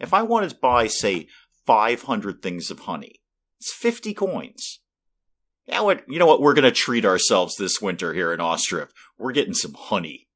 If I wanted to buy, say, 500 things of honey, it's 50 coins. Now, what? you know what? We're going to treat ourselves this winter here in Ostrov. We're getting some honey.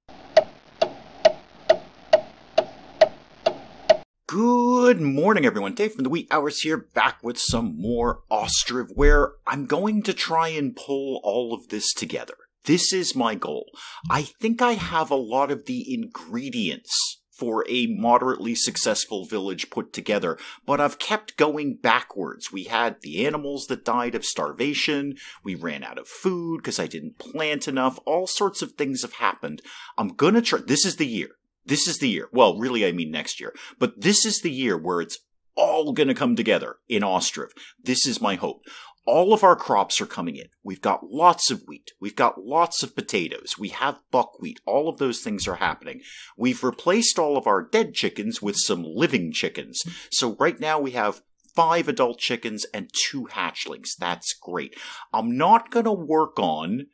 Good morning, everyone. Dave from the Wheat Hours here, back with some more Ostrov, where I'm going to try and pull all of this together. This is my goal. I think I have a lot of the ingredients for a moderately successful village put together, but I've kept going backwards. We had the animals that died of starvation, we ran out of food because I didn't plant enough, all sorts of things have happened. I'm gonna try, this is the year. This is the year. Well, really, I mean next year, but this is the year where it's all gonna come together in Ostrov. This is my hope all of our crops are coming in. We've got lots of wheat. We've got lots of potatoes. We have buckwheat. All of those things are happening. We've replaced all of our dead chickens with some living chickens. So right now we have five adult chickens and two hatchlings. That's great. I'm not going to work on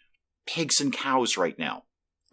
pigs and cows right now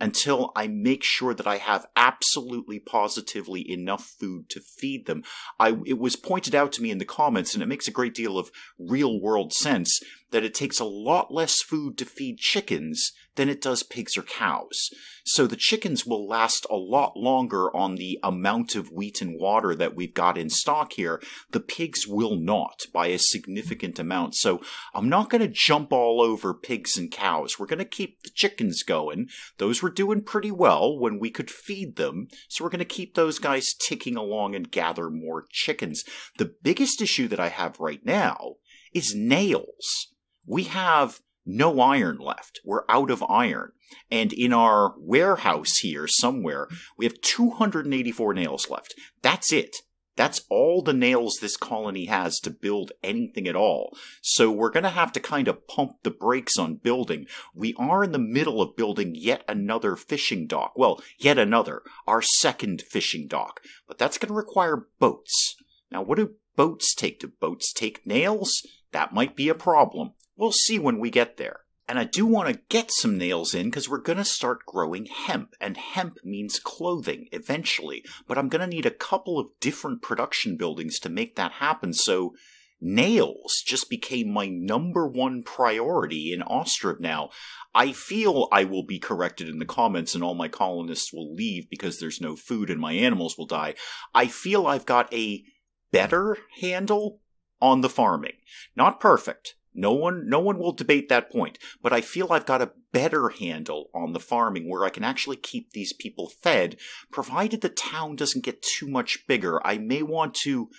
until I make sure that I have absolutely positively enough food to feed them. I, it was pointed out to me in the comments, and it makes a great deal of real world sense that it takes a lot less food to feed chickens than it does pigs or cows. So the chickens will last a lot longer on the amount of wheat and water that we've got in stock here. The pigs will not by a significant amount. So I'm not going to jump all over pigs and cows. We're going to keep the chickens going. Those were doing pretty well when we could feed them. So we're going to keep those guys ticking along and gather more chickens. The biggest issue that I have right now is nails we have no iron left. We're out of iron. And in our warehouse here somewhere, we have 284 nails left. That's it. That's all the nails this colony has to build anything at all. So we're going to have to kind of pump the brakes on building. We are in the middle of building yet another fishing dock. Well, yet another, our second fishing dock. But that's going to require boats. Now, what do boats take? Do boats take nails? That might be a problem. We'll see when we get there. And I do want to get some nails in because we're going to start growing hemp, and hemp means clothing eventually. But I'm going to need a couple of different production buildings to make that happen. So nails just became my number one priority in Ostrov now. I feel I will be corrected in the comments and all my colonists will leave because there's no food and my animals will die. I feel I've got a better handle on the farming. Not perfect, no one, no one will debate that point. But I feel I've got a better handle on the farming where I can actually keep these people fed, provided the town doesn't get too much bigger. I may want to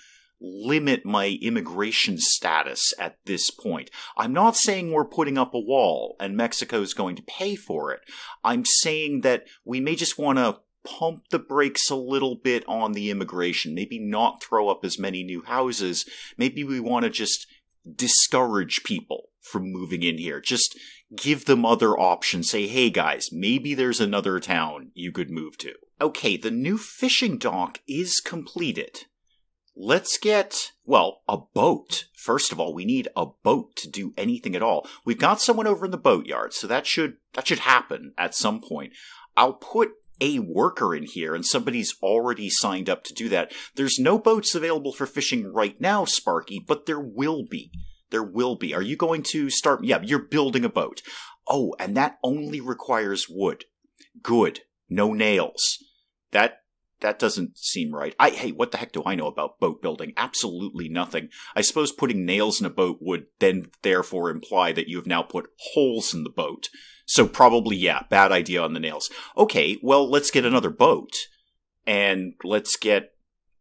limit my immigration status at this point. I'm not saying we're putting up a wall and Mexico is going to pay for it. I'm saying that we may just want to pump the brakes a little bit on the immigration, maybe not throw up as many new houses. Maybe we want to just discourage people from moving in here. Just give them other options. Say, hey guys, maybe there's another town you could move to. Okay, the new fishing dock is completed. Let's get, well, a boat. First of all, we need a boat to do anything at all. We've got someone over in the boatyard, so that should, that should happen at some point. I'll put a worker in here and somebody's already signed up to do that. There's no boats available for fishing right now, Sparky, but there will be. There will be. Are you going to start? Yeah, you're building a boat. Oh, and that only requires wood. Good. No nails. That that doesn't seem right. I hey, what the heck do I know about boat building? Absolutely nothing. I suppose putting nails in a boat would then therefore imply that you have now put holes in the boat. So probably, yeah, bad idea on the nails. Okay, well, let's get another boat and let's get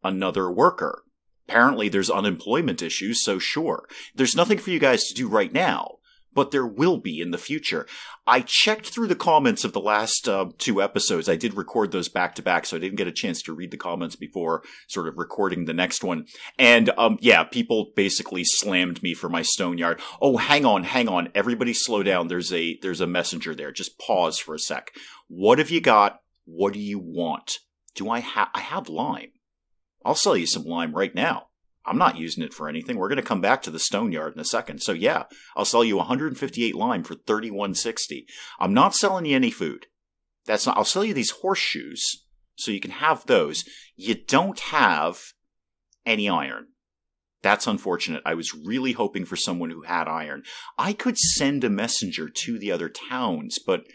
another worker. Apparently there's unemployment issues, so sure. There's nothing for you guys to do right now, but there will be in the future. I checked through the comments of the last uh, two episodes. I did record those back to back, so I didn't get a chance to read the comments before sort of recording the next one. And um, yeah, people basically slammed me for my stone yard. Oh, hang on, hang on, everybody, slow down. There's a there's a messenger there. Just pause for a sec. What have you got? What do you want? Do I have? I have lime. I'll sell you some lime right now. I'm not using it for anything. We're going to come back to the stone yard in a second. So yeah, I'll sell you 158 lime for 3160. I'm not selling you any food. That's not, I'll sell you these horseshoes so you can have those. You don't have any iron. That's unfortunate. I was really hoping for someone who had iron. I could send a messenger to the other towns, but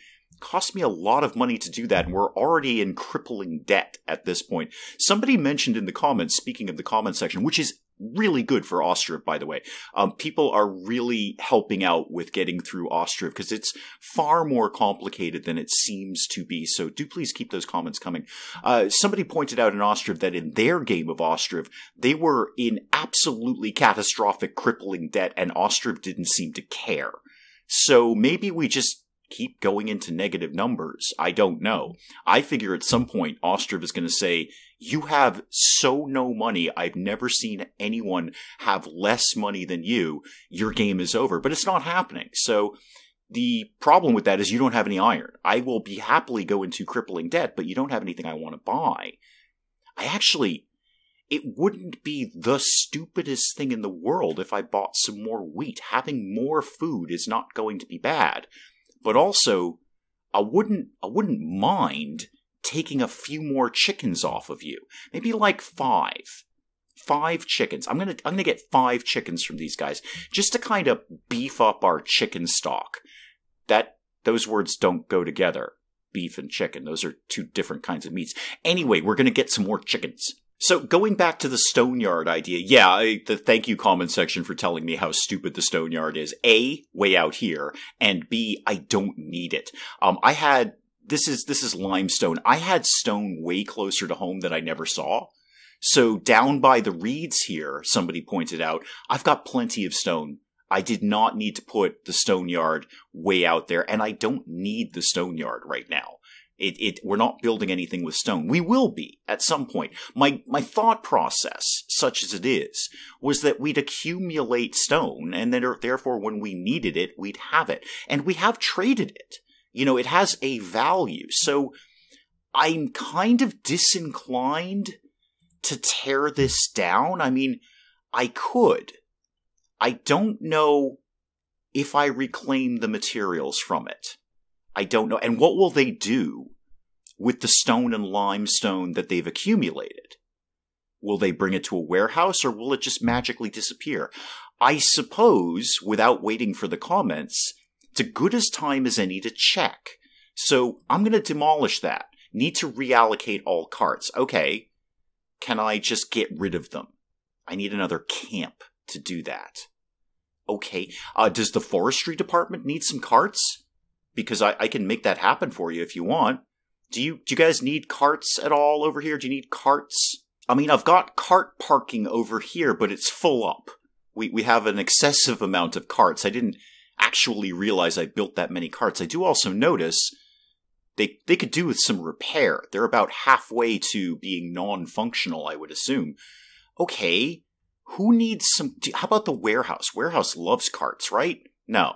cost me a lot of money to do that, and we're already in crippling debt at this point. Somebody mentioned in the comments, speaking of the comment section, which is really good for Ostrov, by the way. Um, people are really helping out with getting through Ostrov because it's far more complicated than it seems to be. So do please keep those comments coming. Uh, somebody pointed out in Ostrov that in their game of Ostrov, they were in absolutely catastrophic crippling debt and Ostrov didn't seem to care. So maybe we just keep going into negative numbers? I don't know. I figure at some point Ostrov is going to say, You have so no money. I've never seen anyone have less money than you. Your game is over. But it's not happening. So the problem with that is you don't have any iron. I will be happily go into crippling debt, but you don't have anything I want to buy. I actually, it wouldn't be the stupidest thing in the world if I bought some more wheat. Having more food is not going to be bad but also I wouldn't I wouldn't mind taking a few more chickens off of you. Maybe like five. Five chickens. I'm gonna I'm gonna get five chickens from these guys just to kind of beef up our chicken stock. That those words don't go together. Beef and chicken. Those are two different kinds of meats. Anyway, we're gonna get some more chickens. So going back to the Stoneyard idea, yeah, I, the thank you comment section for telling me how stupid the Stoneyard is. A, way out here, and B, I don't need it. Um, I had this is this is limestone. I had stone way closer to home that I never saw. So down by the reeds here, somebody pointed out, I've got plenty of stone. I did not need to put the stone yard way out there, and I don't need the stone yard right now. It, it, we're not building anything with stone. We will be at some point. My, my thought process, such as it is, was that we'd accumulate stone and then therefore when we needed it, we'd have it. And we have traded it. You know, it has a value. So I'm kind of disinclined to tear this down. I mean, I could. I don't know if I reclaim the materials from it. I don't know. And what will they do with the stone and limestone that they've accumulated? Will they bring it to a warehouse or will it just magically disappear? I suppose, without waiting for the comments, it's as good as time as any to check. So I'm going to demolish that. Need to reallocate all carts. Okay. Can I just get rid of them? I need another camp to do that. Okay. Uh, does the forestry department need some carts? because I, I can make that happen for you if you want. Do you do you guys need carts at all over here? Do you need carts? I mean, I've got cart parking over here, but it's full up. We we have an excessive amount of carts. I didn't actually realize I built that many carts. I do also notice they they could do with some repair. They're about halfway to being non-functional, I would assume. Okay, who needs some? How about the warehouse? Warehouse loves carts, right? No,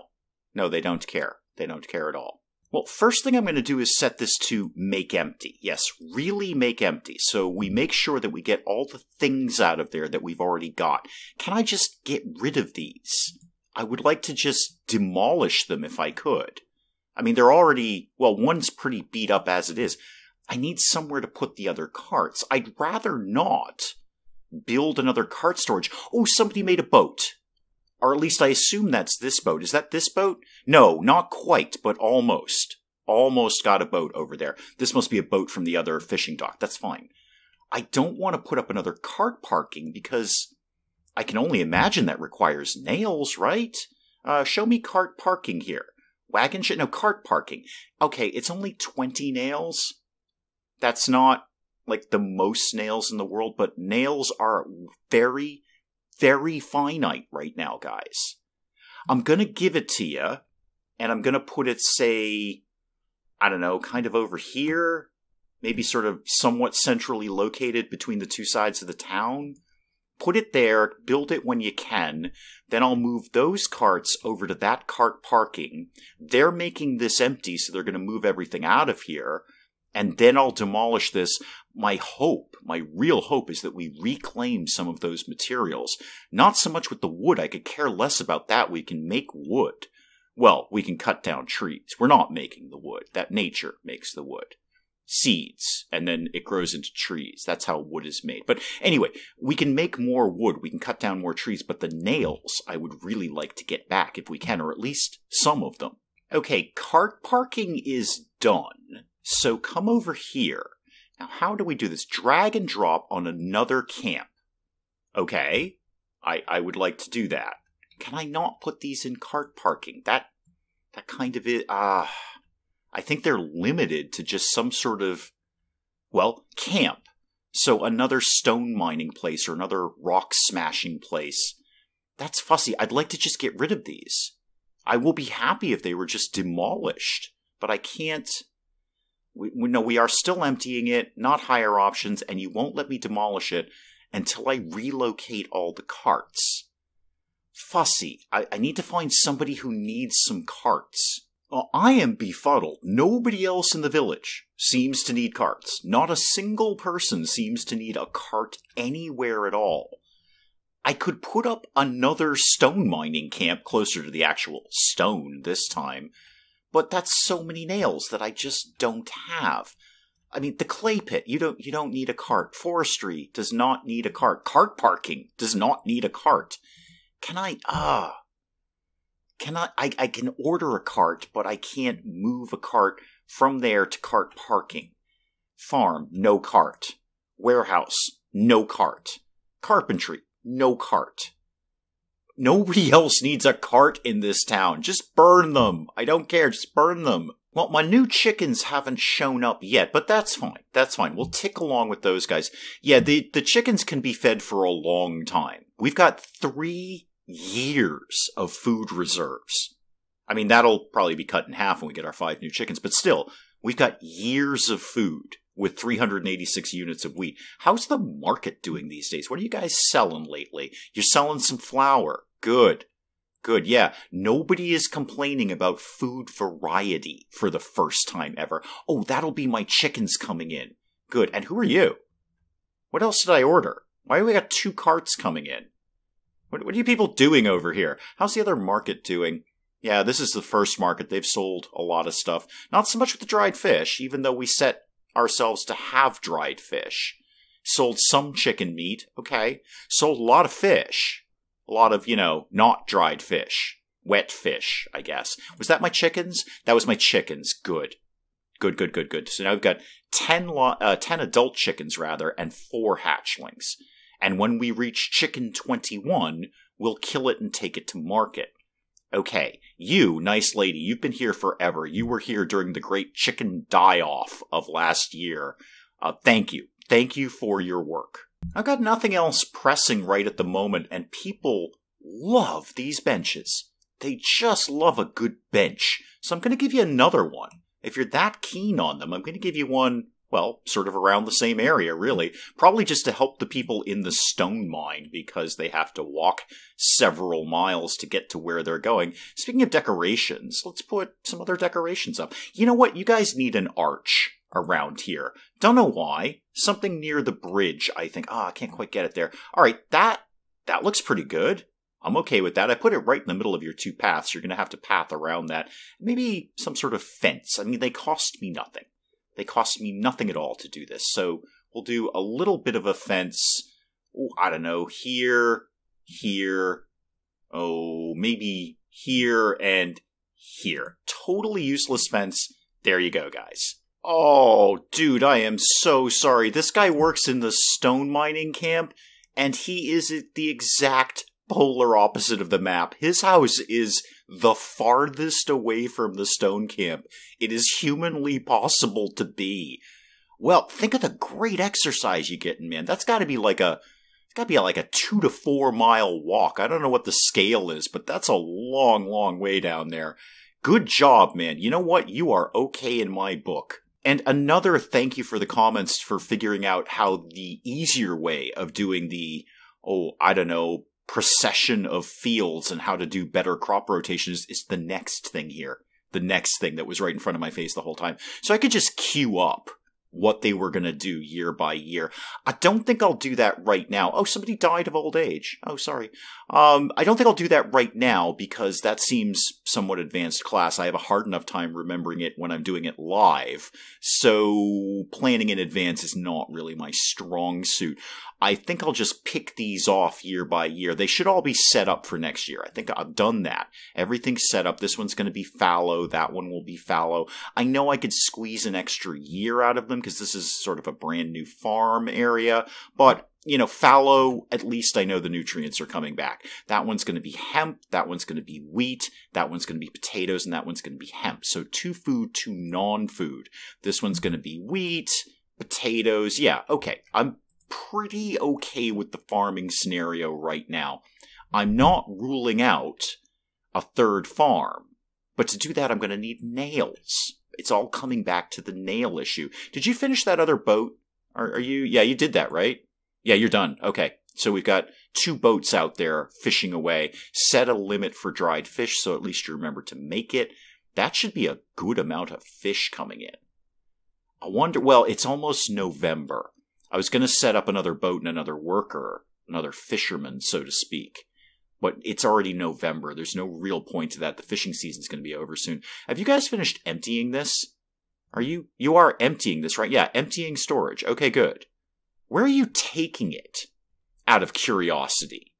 no, they don't care. They don't care at all. Well, first thing I'm going to do is set this to make empty. Yes, really make empty. So we make sure that we get all the things out of there that we've already got. Can I just get rid of these? I would like to just demolish them if I could. I mean, they're already, well, one's pretty beat up as it is. I need somewhere to put the other carts. I'd rather not build another cart storage. Oh, somebody made a boat or at least I assume that's this boat. Is that this boat? No, not quite, but almost. Almost got a boat over there. This must be a boat from the other fishing dock. That's fine. I don't want to put up another cart parking because I can only imagine that requires nails, right? Uh, show me cart parking here. Wagon shit? No, cart parking. Okay, it's only 20 nails. That's not like the most nails in the world, but nails are very very finite right now, guys. I'm going to give it to you, and I'm going to put it, say, I don't know, kind of over here, maybe sort of somewhat centrally located between the two sides of the town. Put it there, build it when you can. Then I'll move those carts over to that cart parking. They're making this empty, so they're going to move everything out of here and then I'll demolish this. My hope, my real hope is that we reclaim some of those materials. Not so much with the wood, I could care less about that. We can make wood. Well, we can cut down trees. We're not making the wood. That nature makes the wood. Seeds, and then it grows into trees. That's how wood is made. But anyway, we can make more wood. We can cut down more trees, but the nails I would really like to get back if we can, or at least some of them. Okay, cart parking is done so come over here. Now, how do we do this? Drag and drop on another camp. Okay, I, I would like to do that. Can I not put these in cart parking? That that kind of it. Ah, uh, I think they're limited to just some sort of well camp. So another stone mining place or another rock smashing place. That's fussy. I'd like to just get rid of these. I will be happy if they were just demolished, but I can't. We, we, no, we are still emptying it, not higher options, and you won't let me demolish it until I relocate all the carts. Fussy, I, I need to find somebody who needs some carts. Well, uh, I am befuddled. Nobody else in the village seems to need carts. Not a single person seems to need a cart anywhere at all. I could put up another stone mining camp closer to the actual stone this time, but that's so many nails that I just don't have. I mean, the clay pit, you don't, you don't need a cart. Forestry does not need a cart. Cart parking does not need a cart. Can I, ah, uh, can I, I, I can order a cart, but I can't move a cart from there to cart parking. Farm, no cart. Warehouse, no cart. Carpentry, no cart. Nobody else needs a cart in this town. Just burn them. I don't care. Just burn them. Well, my new chickens haven't shown up yet, but that's fine. That's fine. We'll tick along with those guys. Yeah, the, the chickens can be fed for a long time. We've got three years of food reserves. I mean, that'll probably be cut in half when we get our five new chickens, but still, we've got years of food with 386 units of wheat. How's the market doing these days? What are you guys selling lately? You're selling some flour. Good. Good. Yeah. Nobody is complaining about food variety for the first time ever. Oh, that'll be my chickens coming in. Good. And who are you? What else did I order? Why do we got two carts coming in? What, what are you people doing over here? How's the other market doing? Yeah, this is the first market. They've sold a lot of stuff. Not so much with the dried fish, even though we set ourselves to have dried fish. Sold some chicken meat, okay. Sold a lot of fish a lot of, you know, not dried fish, wet fish, I guess. Was that my chickens? That was my chickens. Good. Good, good, good, good. So now we've got 10, uh, 10 adult chickens, rather, and four hatchlings. And when we reach chicken 21, we'll kill it and take it to market. Okay, you, nice lady, you've been here forever. You were here during the great chicken die off of last year. Uh, thank you. Thank you for your work. I've got nothing else pressing right at the moment, and people love these benches. They just love a good bench. So I'm going to give you another one. If you're that keen on them, I'm going to give you one, well, sort of around the same area, really. Probably just to help the people in the stone mine because they have to walk several miles to get to where they're going. Speaking of decorations, let's put some other decorations up. You know what? You guys need an arch around here. Don't know why. Something near the bridge, I think. Ah, oh, I can't quite get it there. All right, that that looks pretty good. I'm okay with that. I put it right in the middle of your two paths. You're going to have to path around that. Maybe some sort of fence. I mean, they cost me nothing. They cost me nothing at all to do this. So we'll do a little bit of a fence. Ooh, I don't know, here, here, oh, maybe here and here. Totally useless fence. There you go, guys. Oh, dude, I am so sorry. This guy works in the stone mining camp, and he is at the exact polar opposite of the map. His house is the farthest away from the stone camp it is humanly possible to be. Well, think of the great exercise you get, man. That's got to be like a it's got to be like a two to four mile walk. I don't know what the scale is, but that's a long, long way down there. Good job, man. You know what? You are okay in my book. And another thank you for the comments for figuring out how the easier way of doing the, oh, I don't know, procession of fields and how to do better crop rotations is the next thing here. The next thing that was right in front of my face the whole time. So I could just queue up what they were going to do year by year. I don't think I'll do that right now. Oh, somebody died of old age. Oh, sorry. Um, I don't think I'll do that right now because that seems somewhat advanced class. I have a hard enough time remembering it when I'm doing it live. So planning in advance is not really my strong suit. I think I'll just pick these off year by year. They should all be set up for next year. I think I've done that. Everything's set up. This one's going to be fallow. That one will be fallow. I know I could squeeze an extra year out of them because this is sort of a brand new farm area, but you know, fallow, at least I know the nutrients are coming back. That one's going to be hemp, that one's going to be wheat, that one's going to be potatoes, and that one's going to be hemp. So two food, two non food. This one's going to be wheat, potatoes. Yeah, okay. I'm pretty okay with the farming scenario right now. I'm not ruling out a third farm, but to do that, I'm going to need nails. It's all coming back to the nail issue. Did you finish that other boat? Are, are you? Yeah, you did that, right? Yeah, you're done. Okay. So we've got two boats out there fishing away. Set a limit for dried fish so at least you remember to make it. That should be a good amount of fish coming in. I wonder, well, it's almost November. I was going to set up another boat and another worker, another fisherman, so to speak. But it's already November. There's no real point to that. The fishing season's going to be over soon. Have you guys finished emptying this? Are you? You are emptying this, right? Yeah, emptying storage. Okay, good. Where are you taking it? Out of curiosity.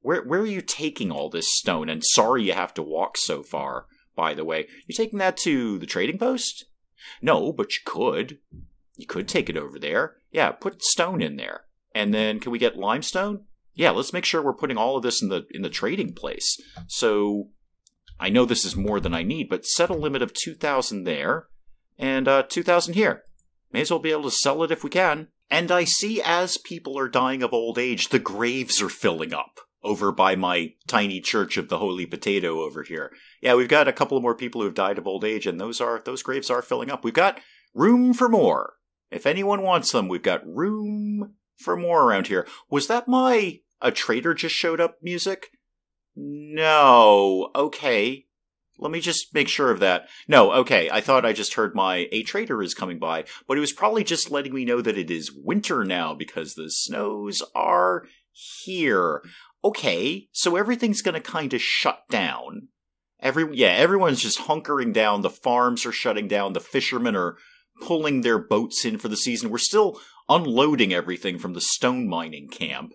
Where, where are you taking all this stone? And sorry you have to walk so far, by the way. You're taking that to the trading post? No, but you could. You could take it over there. Yeah, put stone in there. And then can we get limestone? Yeah, let's make sure we're putting all of this in the in the trading place. So I know this is more than I need, but set a limit of 2,000 there and uh, 2,000 here. May as well be able to sell it if we can. And I see as people are dying of old age, the graves are filling up over by my tiny church of the Holy Potato over here. Yeah, we've got a couple more people who have died of old age, and those are those graves are filling up. We've got room for more. If anyone wants them, we've got room for more around here. Was that my a traitor just showed up music? No. Okay. Let me just make sure of that. No, okay. I thought I just heard my a traitor is coming by, but it was probably just letting me know that it is winter now because the snows are here. Okay. So everything's going to kind of shut down. Every yeah, everyone's just hunkering down. The farms are shutting down. The fishermen are pulling their boats in for the season. We're still unloading everything from the stone mining camp.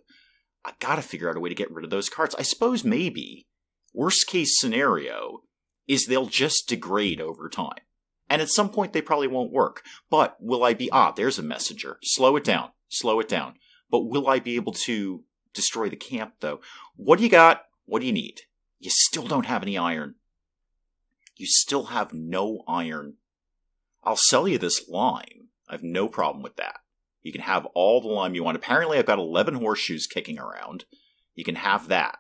I gotta figure out a way to get rid of those carts. I suppose maybe, worst case scenario, is they'll just degrade over time. And at some point they probably won't work. But will I be, ah, there's a messenger. Slow it down. Slow it down. But will I be able to destroy the camp though? What do you got? What do you need? You still don't have any iron. You still have no iron I'll sell you this lime. I have no problem with that. You can have all the lime you want. Apparently, I've got 11 horseshoes kicking around. You can have that.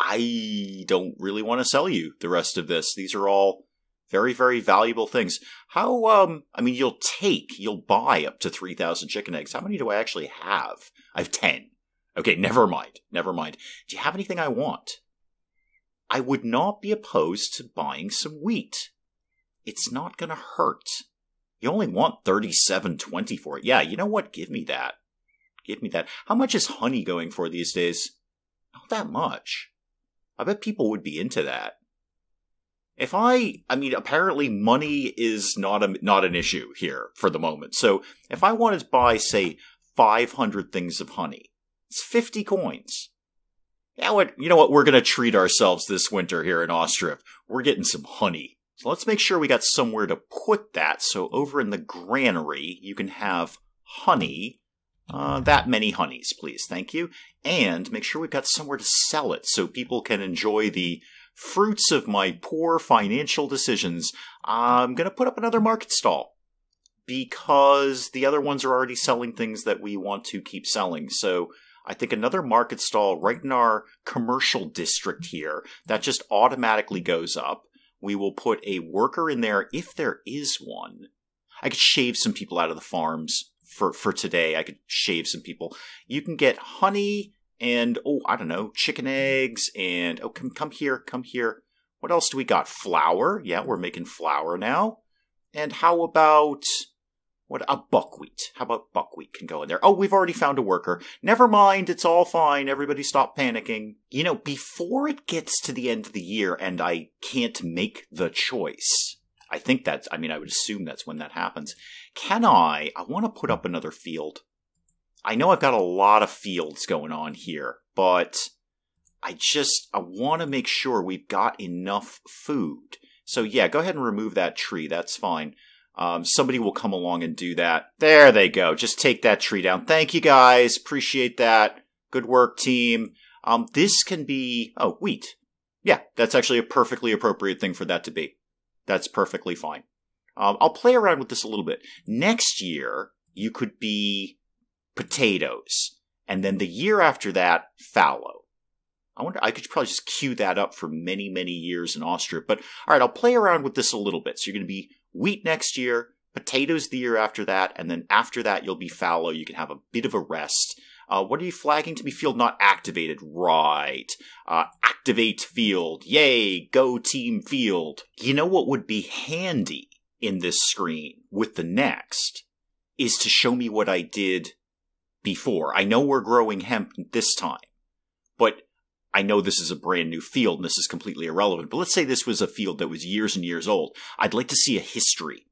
I don't really want to sell you the rest of this. These are all very, very valuable things. How, um, I mean, you'll take, you'll buy up to 3,000 chicken eggs. How many do I actually have? I have 10. Okay, never mind. Never mind. Do you have anything I want? I would not be opposed to buying some wheat it's not going to hurt. You only want 37.20 for it. Yeah, you know what? Give me that. Give me that. How much is honey going for these days? Not that much. I bet people would be into that. If I, I mean, apparently money is not a, not an issue here for the moment. So if I wanted to buy, say, 500 things of honey, it's 50 coins. Yeah, what, you know what? We're going to treat ourselves this winter here in Ostrov. We're getting some honey. So let's make sure we got somewhere to put that. So over in the granary, you can have honey, uh, that many honeys, please. Thank you. And make sure we've got somewhere to sell it so people can enjoy the fruits of my poor financial decisions. I'm going to put up another market stall because the other ones are already selling things that we want to keep selling. So I think another market stall right in our commercial district here that just automatically goes up we will put a worker in there if there is one. I could shave some people out of the farms for, for today. I could shave some people. You can get honey and, oh, I don't know, chicken eggs and, oh, come, come here, come here. What else do we got? Flour. Yeah, we're making flour now. And how about what a buckwheat. How about buckwheat can go in there? Oh, we've already found a worker. Never mind. It's all fine. Everybody stop panicking. You know, before it gets to the end of the year and I can't make the choice, I think that's, I mean, I would assume that's when that happens. Can I, I want to put up another field. I know I've got a lot of fields going on here, but I just, I want to make sure we've got enough food. So yeah, go ahead and remove that tree. That's fine. Um, somebody will come along and do that. There they go. Just take that tree down. Thank you guys. Appreciate that. Good work, team. Um, this can be, oh, wheat. Yeah, that's actually a perfectly appropriate thing for that to be. That's perfectly fine. Um, I'll play around with this a little bit. Next year, you could be potatoes. And then the year after that, fallow. I wonder, I could probably just cue that up for many, many years in Austria. But all right, I'll play around with this a little bit. So you're going to be wheat next year, potatoes the year after that, and then after that you'll be fallow. You can have a bit of a rest. Uh, what are you flagging to be field not activated? Right. Uh, activate field. Yay. Go team field. You know what would be handy in this screen with the next is to show me what I did before. I know we're growing hemp this time, but I know this is a brand new field and this is completely irrelevant, but let's say this was a field that was years and years old. I'd like to see a history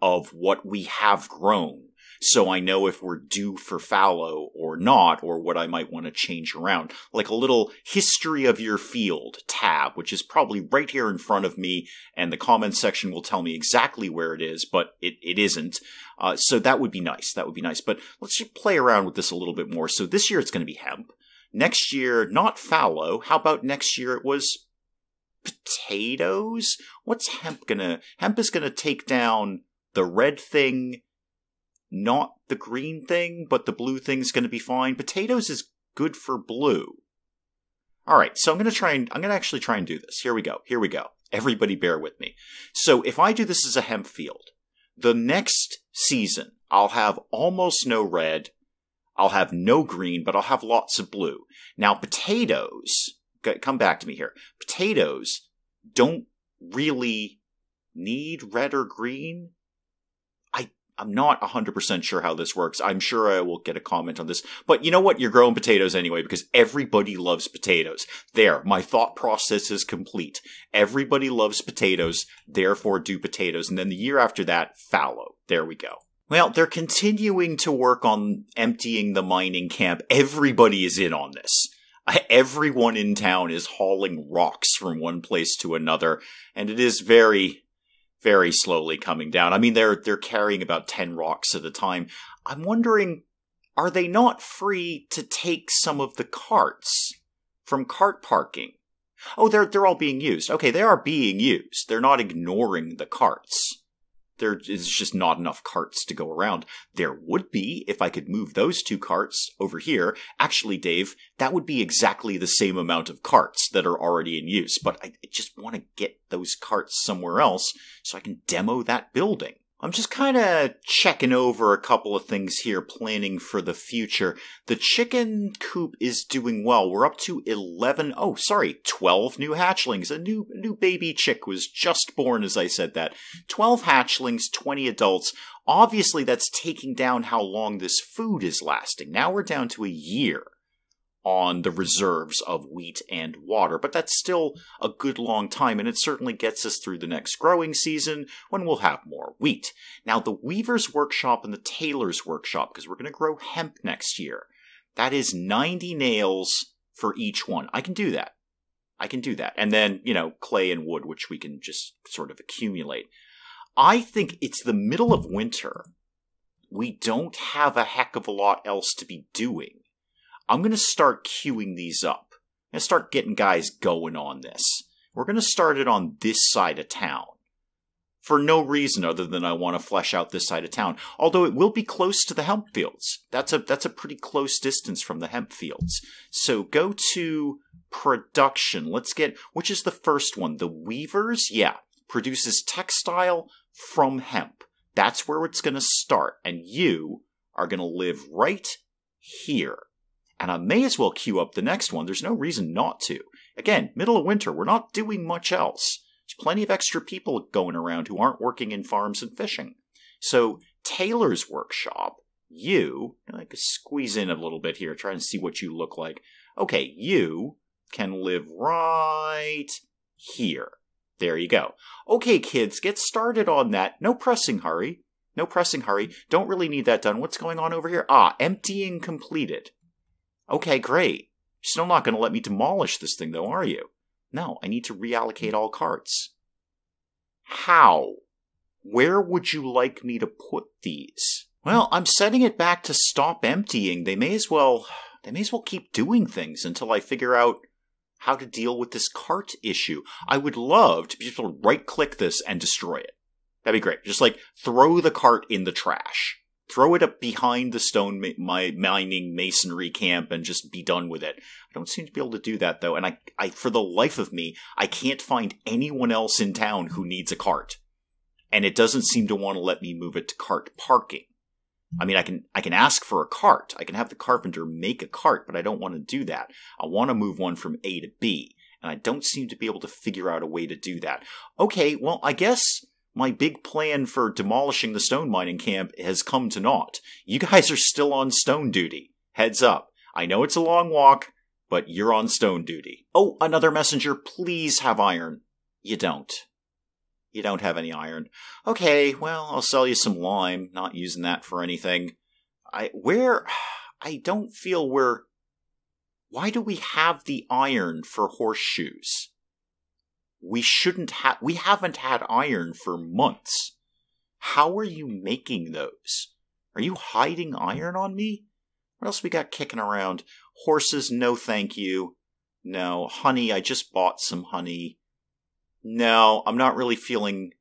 of what we have grown so I know if we're due for fallow or not, or what I might want to change around. Like a little history of your field tab, which is probably right here in front of me, and the comments section will tell me exactly where it is, but it, it isn't. Uh, so that would be nice. That would be nice. But let's just play around with this a little bit more. So this year it's going to be hemp. Next year, not fallow. How about next year it was potatoes? What's hemp gonna? Hemp is gonna take down the red thing, not the green thing, but the blue thing's gonna be fine. Potatoes is good for blue. All right, so I'm gonna try and I'm gonna actually try and do this. Here we go. Here we go. Everybody, bear with me. So if I do this as a hemp field, the next season I'll have almost no red, I'll have no green, but I'll have lots of blue. Now, potatoes, come back to me here. Potatoes don't really need red or green. I, I'm not 100% sure how this works. I'm sure I will get a comment on this. But you know what? You're growing potatoes anyway because everybody loves potatoes. There, my thought process is complete. Everybody loves potatoes, therefore do potatoes. And then the year after that, fallow. There we go. Well, they're continuing to work on emptying the mining camp. Everybody is in on this. Everyone in town is hauling rocks from one place to another, and it is very, very slowly coming down. I mean, they're they're carrying about ten rocks at a time. I'm wondering, are they not free to take some of the carts from cart parking? Oh, they're they're all being used. Okay, they are being used. They're not ignoring the carts there is just not enough carts to go around. There would be if I could move those two carts over here. Actually, Dave, that would be exactly the same amount of carts that are already in use, but I just want to get those carts somewhere else so I can demo that building. I'm just kind of checking over a couple of things here, planning for the future. The chicken coop is doing well. We're up to 11, oh, sorry, 12 new hatchlings. A new, new baby chick was just born as I said that. 12 hatchlings, 20 adults. Obviously, that's taking down how long this food is lasting. Now we're down to a year on the reserves of wheat and water. But that's still a good long time, and it certainly gets us through the next growing season when we'll have more wheat. Now, the weaver's workshop and the tailor's workshop, because we're going to grow hemp next year, that is 90 nails for each one. I can do that. I can do that. And then, you know, clay and wood, which we can just sort of accumulate. I think it's the middle of winter. We don't have a heck of a lot else to be doing I'm going to start queuing these up. and start getting guys going on this. We're going to start it on this side of town. For no reason other than I want to flesh out this side of town. Although it will be close to the hemp fields. That's a, that's a pretty close distance from the hemp fields. So go to production. Let's get, which is the first one? The Weavers? Yeah. Produces textile from hemp. That's where it's going to start. And you are going to live right here and I may as well queue up the next one. There's no reason not to. Again, middle of winter, we're not doing much else. There's plenty of extra people going around who aren't working in farms and fishing. So, Taylor's workshop, you, I could squeeze in a little bit here, try and see what you look like. Okay, you can live right here. There you go. Okay, kids, get started on that. No pressing hurry. No pressing hurry. Don't really need that done. What's going on over here? Ah, emptying completed. Okay, great. You're still not going to let me demolish this thing, though, are you? No, I need to reallocate all carts. How? Where would you like me to put these? Well, I'm setting it back to stop emptying. They may as well they may as well keep doing things until I figure out how to deal with this cart issue. I would love to be able to right click this and destroy it. That'd be great. Just like throw the cart in the trash throw it up behind the stone ma- my mining masonry camp and just be done with it. I don't seem to be able to do that though, and I, I for the life of me, I can't find anyone else in town who needs a cart, and it doesn't seem to want to let me move it to cart parking. I mean, I can I can ask for a cart. I can have the carpenter make a cart, but I don't want to do that. I want to move one from A to B, and I don't seem to be able to figure out a way to do that. Okay, well, I guess my big plan for demolishing the stone mining camp has come to naught. You guys are still on stone duty. Heads up. I know it's a long walk, but you're on stone duty. Oh, another messenger, please have iron. You don't. You don't have any iron. Okay, well, I'll sell you some lime. Not using that for anything. I, where, I don't feel we're, why do we have the iron for horseshoes? we shouldn't have we haven't had iron for months how are you making those are you hiding iron on me what else we got kicking around horses no thank you no honey i just bought some honey no i'm not really feeling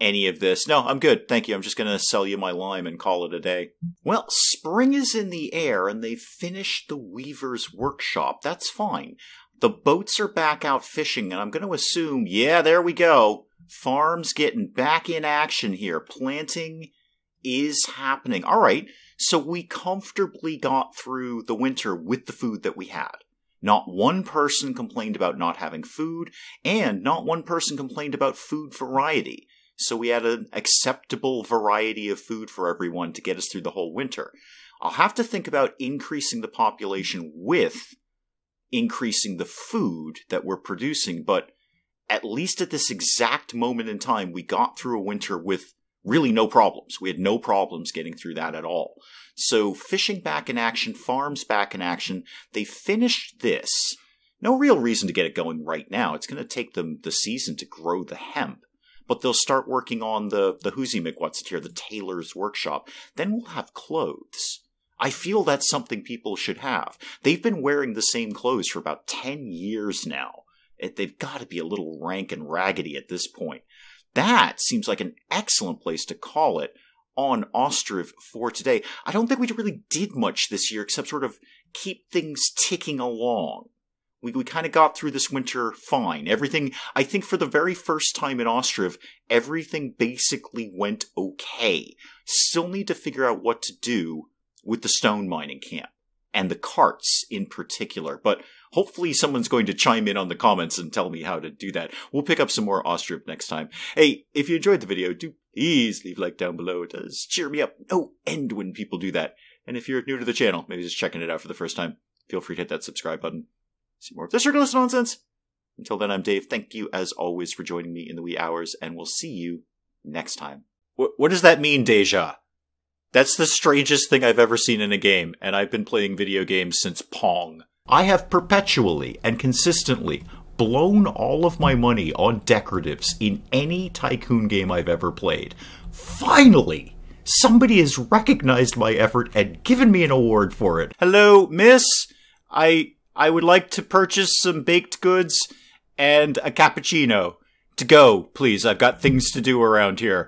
any of this no i'm good thank you i'm just going to sell you my lime and call it a day well spring is in the air and they've finished the weaver's workshop that's fine the boats are back out fishing, and I'm going to assume, yeah, there we go. Farms getting back in action here. Planting is happening. All right, so we comfortably got through the winter with the food that we had. Not one person complained about not having food, and not one person complained about food variety. So we had an acceptable variety of food for everyone to get us through the whole winter. I'll have to think about increasing the population with increasing the food that we're producing. But at least at this exact moment in time, we got through a winter with really no problems. We had no problems getting through that at all. So fishing back in action, farms back in action. They finished this. No real reason to get it going right now. It's going to take them the season to grow the hemp but they'll start working on the the Hoosie McWhat's here, the tailor's workshop. Then we'll have clothes. I feel that's something people should have. They've been wearing the same clothes for about 10 years now. They've got to be a little rank and raggedy at this point. That seems like an excellent place to call it on Ostrov for today. I don't think we really did much this year except sort of keep things ticking along. We, we kind of got through this winter fine. Everything, I think for the very first time in Ostrov, everything basically went okay. Still need to figure out what to do with the stone mining camp and the carts in particular. But hopefully someone's going to chime in on the comments and tell me how to do that. We'll pick up some more Ostrip next time. Hey, if you enjoyed the video, do please leave a like down below. It does cheer me up. No oh, end when people do that. And if you're new to the channel, maybe just checking it out for the first time, feel free to hit that subscribe button. See more of this ridiculous nonsense. Until then, I'm Dave. Thank you, as always, for joining me in the wee hours, and we'll see you next time. What, what does that mean, Deja? That's the strangest thing I've ever seen in a game, and I've been playing video games since Pong. I have perpetually and consistently blown all of my money on decoratives in any tycoon game I've ever played. Finally! Somebody has recognized my effort and given me an award for it. Hello, miss! I I would like to purchase some baked goods and a cappuccino. To go, please. I've got things to do around here.